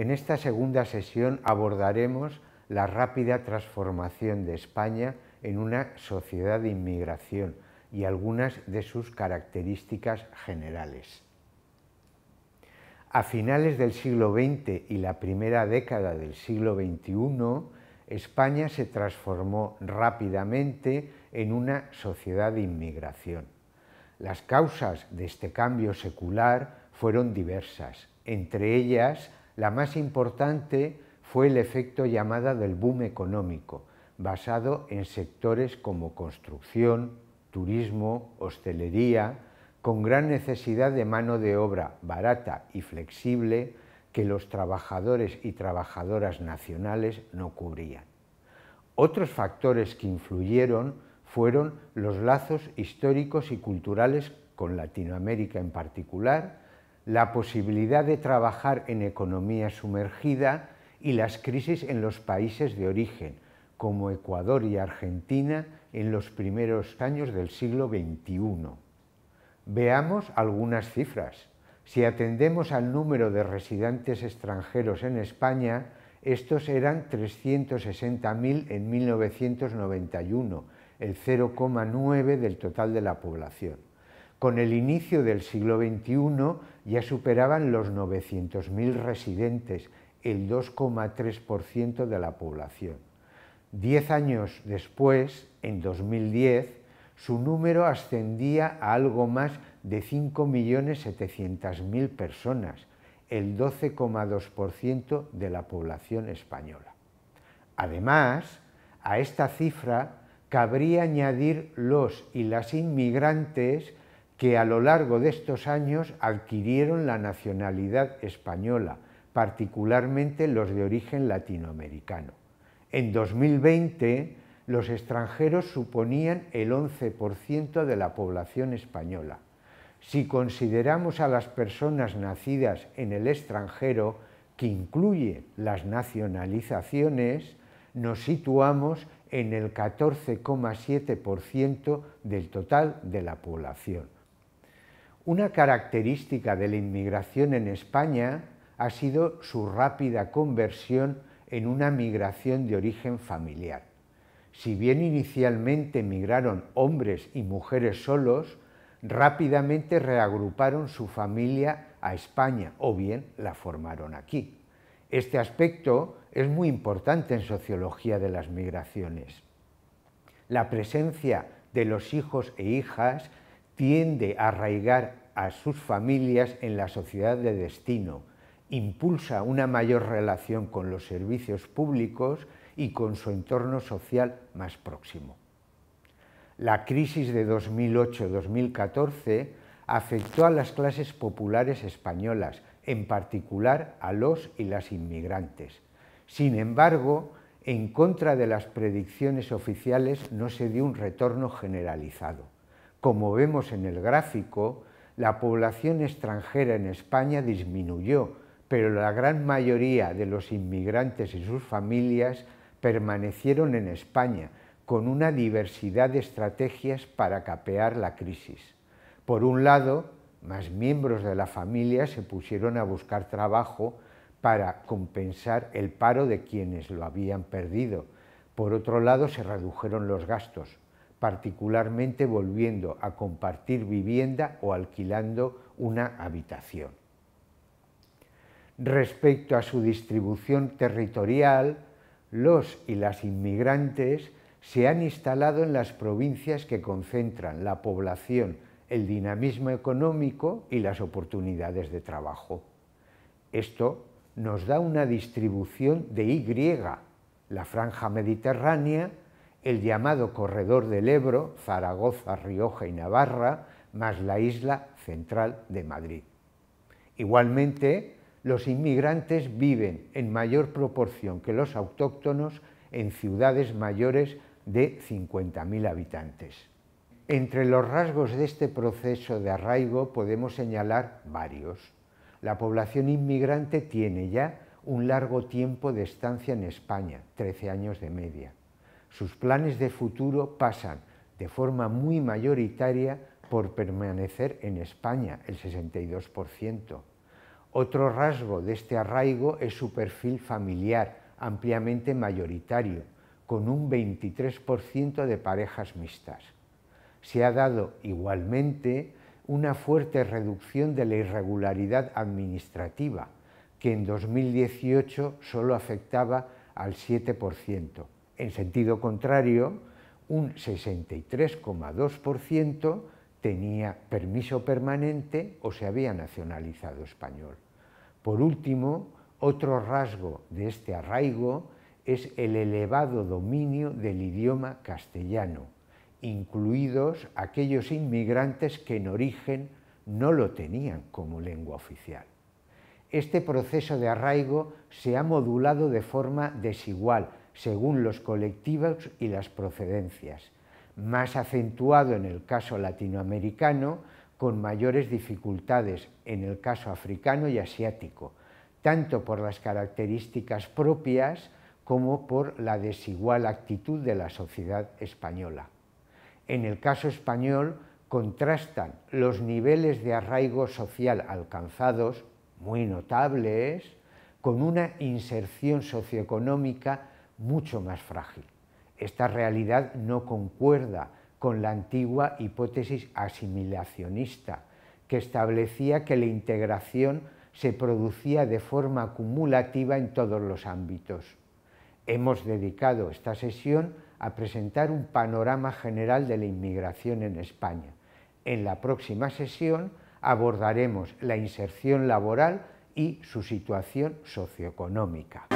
En esta segunda sesión abordaremos la rápida transformación de España en una sociedad de inmigración y algunas de sus características generales. A finales del siglo XX y la primera década del siglo XXI, España se transformó rápidamente en una sociedad de inmigración. Las causas de este cambio secular fueron diversas, entre ellas la más importante fue el efecto llamada del boom económico, basado en sectores como construcción, turismo, hostelería, con gran necesidad de mano de obra barata y flexible que los trabajadores y trabajadoras nacionales no cubrían. Otros factores que influyeron fueron los lazos históricos y culturales con Latinoamérica en particular, la posibilidad de trabajar en economía sumergida y las crisis en los países de origen, como Ecuador y Argentina en los primeros años del siglo XXI. Veamos algunas cifras. Si atendemos al número de residentes extranjeros en España, estos eran 360.000 en 1991, el 0,9 del total de la población. Con el inicio del siglo XXI ya superaban los 900.000 residentes, el 2,3% de la población. Diez años después, en 2010, su número ascendía a algo más de 5.700.000 personas, el 12,2% de la población española. Además, a esta cifra cabría añadir los y las inmigrantes que a lo largo de estos años adquirieron la nacionalidad española, particularmente los de origen latinoamericano. En 2020, los extranjeros suponían el 11% de la población española. Si consideramos a las personas nacidas en el extranjero, que incluye las nacionalizaciones, nos situamos en el 14,7% del total de la población. Una característica de la inmigración en España ha sido su rápida conversión en una migración de origen familiar. Si bien inicialmente migraron hombres y mujeres solos, rápidamente reagruparon su familia a España o bien la formaron aquí. Este aspecto es muy importante en sociología de las migraciones. La presencia de los hijos e hijas tiende a arraigar a sus familias en la sociedad de destino, impulsa una mayor relación con los servicios públicos y con su entorno social más próximo. La crisis de 2008-2014 afectó a las clases populares españolas, en particular a los y las inmigrantes. Sin embargo, en contra de las predicciones oficiales no se dio un retorno generalizado. Como vemos en el gráfico, la población extranjera en España disminuyó, pero la gran mayoría de los inmigrantes y sus familias permanecieron en España, con una diversidad de estrategias para capear la crisis. Por un lado, más miembros de la familia se pusieron a buscar trabajo para compensar el paro de quienes lo habían perdido. Por otro lado, se redujeron los gastos, particularmente volviendo a compartir vivienda o alquilando una habitación. Respecto a su distribución territorial, los y las inmigrantes se han instalado en las provincias que concentran la población, el dinamismo económico y las oportunidades de trabajo. Esto nos da una distribución de Y, la franja mediterránea, el llamado corredor del Ebro, Zaragoza, Rioja y Navarra, más la isla central de Madrid. Igualmente, los inmigrantes viven en mayor proporción que los autóctonos en ciudades mayores de 50.000 habitantes. Entre los rasgos de este proceso de arraigo podemos señalar varios. La población inmigrante tiene ya un largo tiempo de estancia en España, 13 años de media. Sus planes de futuro pasan de forma muy mayoritaria por permanecer en España, el 62%. Otro rasgo de este arraigo es su perfil familiar, ampliamente mayoritario, con un 23% de parejas mixtas. Se ha dado igualmente una fuerte reducción de la irregularidad administrativa, que en 2018 solo afectaba al 7% en sentido contrario, un 63,2% tenía permiso permanente o se había nacionalizado español. Por último, otro rasgo de este arraigo es el elevado dominio del idioma castellano, incluidos aquellos inmigrantes que en origen no lo tenían como lengua oficial. Este proceso de arraigo se ha modulado de forma desigual según los colectivos y las procedencias, más acentuado en el caso latinoamericano, con mayores dificultades en el caso africano y asiático, tanto por las características propias como por la desigual actitud de la sociedad española. En el caso español contrastan los niveles de arraigo social alcanzados, muy notables, con una inserción socioeconómica mucho más frágil. Esta realidad no concuerda con la antigua hipótesis asimilacionista, que establecía que la integración se producía de forma acumulativa en todos los ámbitos. Hemos dedicado esta sesión a presentar un panorama general de la inmigración en España. En la próxima sesión abordaremos la inserción laboral y su situación socioeconómica.